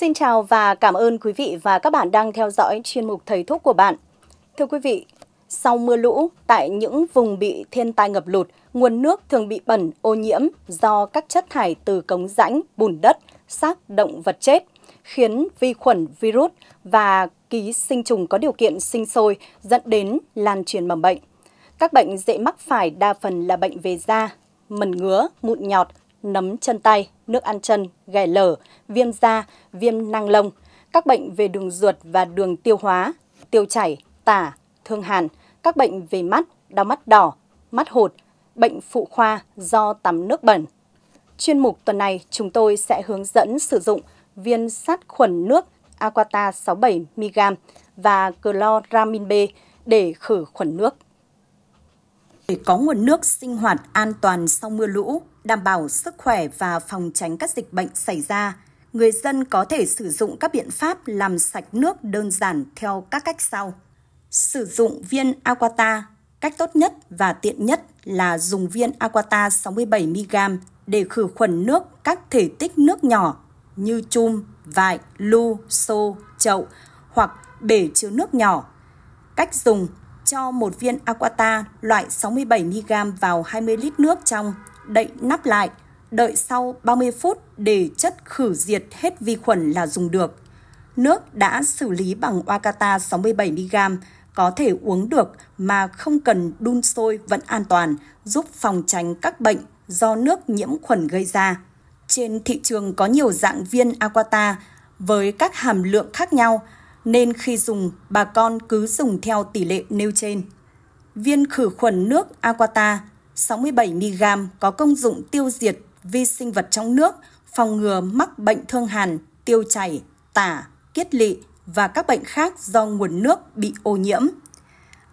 Xin chào và cảm ơn quý vị và các bạn đang theo dõi chuyên mục Thầy Thuốc của bạn. Thưa quý vị, sau mưa lũ, tại những vùng bị thiên tai ngập lụt, nguồn nước thường bị bẩn, ô nhiễm do các chất thải từ cống rãnh, bùn đất, xác động vật chết, khiến vi khuẩn, virus và ký sinh trùng có điều kiện sinh sôi dẫn đến lan truyền mầm bệnh. Các bệnh dễ mắc phải đa phần là bệnh về da, mẩn ngứa, mụn nhọt, nấm chân tay, nước ăn chân, ghẻ lở, viêm da, viêm năng lông, các bệnh về đường ruột và đường tiêu hóa, tiêu chảy, tả, thương hàn, các bệnh về mắt, đau mắt đỏ, mắt hột, bệnh phụ khoa do tắm nước bẩn. Chuyên mục tuần này chúng tôi sẽ hướng dẫn sử dụng viên sát khuẩn nước Aquata 67mg và chloramin B để khử khuẩn nước để có nguồn nước sinh hoạt an toàn sau mưa lũ, đảm bảo sức khỏe và phòng tránh các dịch bệnh xảy ra, người dân có thể sử dụng các biện pháp làm sạch nước đơn giản theo các cách sau. Sử dụng viên Aquata, cách tốt nhất và tiện nhất là dùng viên Aquata 67mg để khử khuẩn nước các thể tích nước nhỏ như chum, vại, lu, xô, chậu hoặc bể chứa nước nhỏ. Cách dùng – cho một viên Aquata loại 67 mg vào 20 lít nước trong, đậy nắp lại, đợi sau 30 phút để chất khử diệt hết vi khuẩn là dùng được. Nước đã xử lý bằng Aquata 67 mg có thể uống được mà không cần đun sôi vẫn an toàn, giúp phòng tránh các bệnh do nước nhiễm khuẩn gây ra. Trên thị trường có nhiều dạng viên Aquata với các hàm lượng khác nhau nên khi dùng, bà con cứ dùng theo tỷ lệ nêu trên. Viên khử khuẩn nước Aquata 67mg có công dụng tiêu diệt vi sinh vật trong nước, phòng ngừa mắc bệnh thương hàn, tiêu chảy, tả, kiết lị và các bệnh khác do nguồn nước bị ô nhiễm.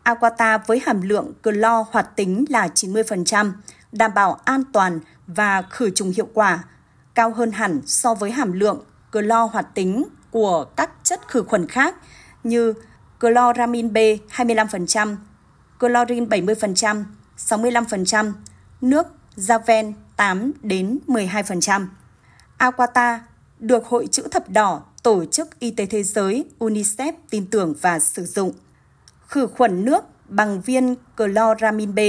Aquata với hàm lượng clo hoạt tính là 90%, đảm bảo an toàn và khử trùng hiệu quả, cao hơn hẳn so với hàm lượng clo hoạt tính của các chất khử khuẩn khác như chloramin B 25%, chlorin 70%, 65%, nước Javen 8 đến 12%. Aquata được Hội chữ thập đỏ Tổ chức Y tế Thế giới UNICEF tin tưởng và sử dụng. Khử khuẩn nước bằng viên chloramin B.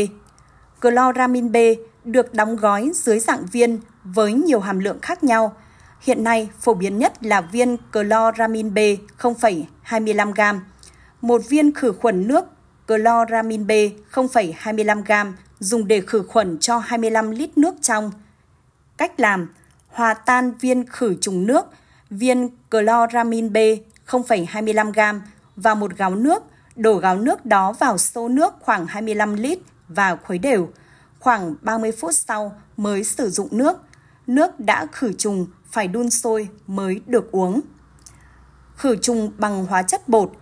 Chloramin B được đóng gói dưới dạng viên với nhiều hàm lượng khác nhau – Hiện nay, phổ biến nhất là viên chloramin B 0,25g, một viên khử khuẩn nước chloramin B 0,25g dùng để khử khuẩn cho 25 lít nước trong. Cách làm: hòa tan viên khử trùng nước, viên chloramin B 0,25g vào một gáo nước, đổ gáo nước đó vào xô nước khoảng 25 lít và khuấy đều. Khoảng 30 phút sau mới sử dụng nước. Nước đã khử trùng phải đun sôi mới được uống. Khử trùng bằng hóa chất bột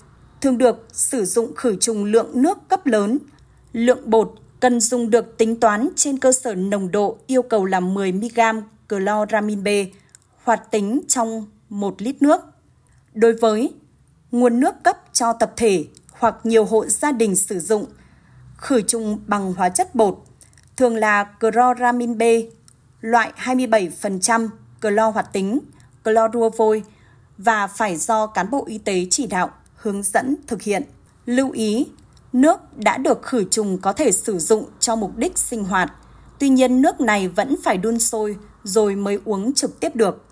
thường được sử dụng khử trùng lượng nước cấp lớn. Lượng bột cần dùng được tính toán trên cơ sở nồng độ yêu cầu là 10 mg chloramin B hoạt tính trong 1 lít nước. Đối với nguồn nước cấp cho tập thể hoặc nhiều hộ gia đình sử dụng, khử trùng bằng hóa chất bột thường là chloramin B loại 27% clo hoạt tính, clo clorua vôi và phải do cán bộ y tế chỉ đạo, hướng dẫn thực hiện. Lưu ý, nước đã được khử trùng có thể sử dụng cho mục đích sinh hoạt. Tuy nhiên nước này vẫn phải đun sôi rồi mới uống trực tiếp được.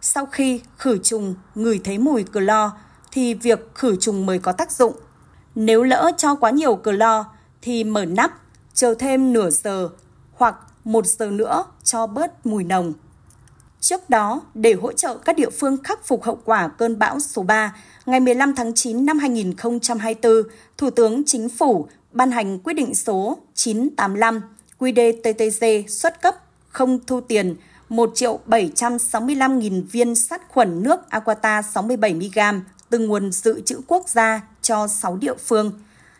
Sau khi khử trùng ngửi thấy mùi clo thì việc khử trùng mới có tác dụng. Nếu lỡ cho quá nhiều clo thì mở nắp, chờ thêm nửa giờ hoặc một giờ nữa cho bớt mùi nồng. Trước đó, để hỗ trợ các địa phương khắc phục hậu quả cơn bão số 3, ngày 15 tháng 9 năm 2024, Thủ tướng Chính phủ ban hành quyết định số 985 QĐ-TTC xuất cấp không thu tiền 1 triệu 765 nghìn viên sát khuẩn nước Aquata 67mg từ nguồn dự trữ quốc gia cho 6 địa phương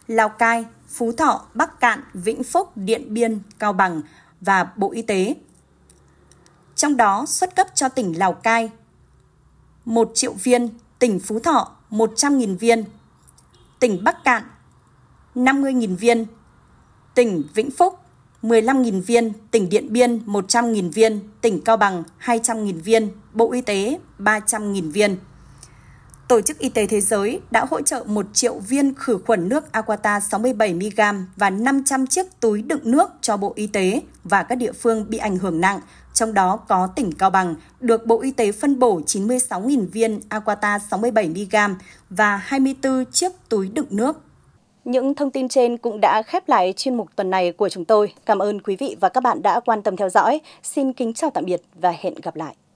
Lào Cai, Phú Thọ, Bắc Cạn, Vĩnh Phúc, Điện Biên, Cao Bằng và Bộ Y tế – trong đó xuất cấp cho tỉnh Lào Cai 1 triệu viên, tỉnh Phú Thọ 100.000 viên, tỉnh Bắc Cạn 50.000 viên, tỉnh Vĩnh Phúc 15.000 viên, tỉnh Điện Biên 100.000 viên, tỉnh Cao Bằng 200.000 viên, Bộ Y tế 300.000 viên. Tổ chức Y tế Thế giới đã hỗ trợ 1 triệu viên khử khuẩn nước Aquata 67mg và 500 chiếc túi đựng nước cho Bộ Y tế và các địa phương bị ảnh hưởng nặng, trong đó có tỉnh Cao Bằng, được Bộ Y tế phân bổ 96.000 viên Aquata 67mg và 24 chiếc túi đựng nước. Những thông tin trên cũng đã khép lại chuyên mục tuần này của chúng tôi. Cảm ơn quý vị và các bạn đã quan tâm theo dõi. Xin kính chào tạm biệt và hẹn gặp lại.